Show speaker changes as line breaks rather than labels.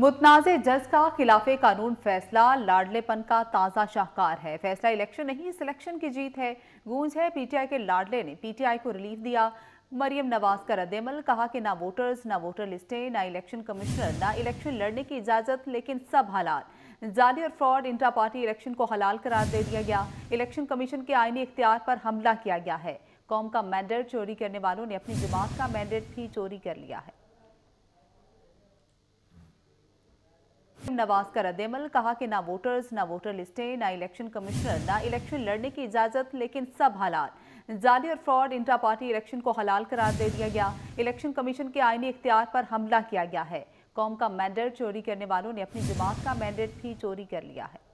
मुतनाज़ जज का खिलाफ कानून फैसला लाडलेपन का ताज़ा शाहकार है फैसला इलेक्शन नहीं सिलेक्शन की जीत है गूंज है पीटीआई के लाडले ने पीटीआई को रिलीफ दिया मरियम नवाज का रद्दमल कहा कि ना वोटर्स ना वोटर लिस्टें ना इलेक्शन कमिश्नर ना इलेक्शन लड़ने की इजाज़त लेकिन सब हालात जाली और फ्रॉड इंटरा पार्टी इलेक्शन को हलाल करार दे दिया गया इलेक्शन कमीशन के आइनी इख्तियार पर हमला किया गया है कौम का मैंडेट चोरी करने वालों ने अपनी जमात का मैंडेट भी चोरी कर लिया है नवाज का रद्दमल कहा कि ना वोटर्स ना वोटर लिस्टें ना इलेक्शन कमिश्नर ना इलेक्शन लड़ने की इजाज़त लेकिन सब हालात जाली और फ्रॉड इंट्रा पार्टी इलेक्शन को हलाल करार दे दिया गया इलेक्शन कमीशन के आईनी इख्तियार पर हमला किया गया है कौम का मैंडेट चोरी करने वालों ने अपनी जमात का मैंडेट भी चोरी कर लिया है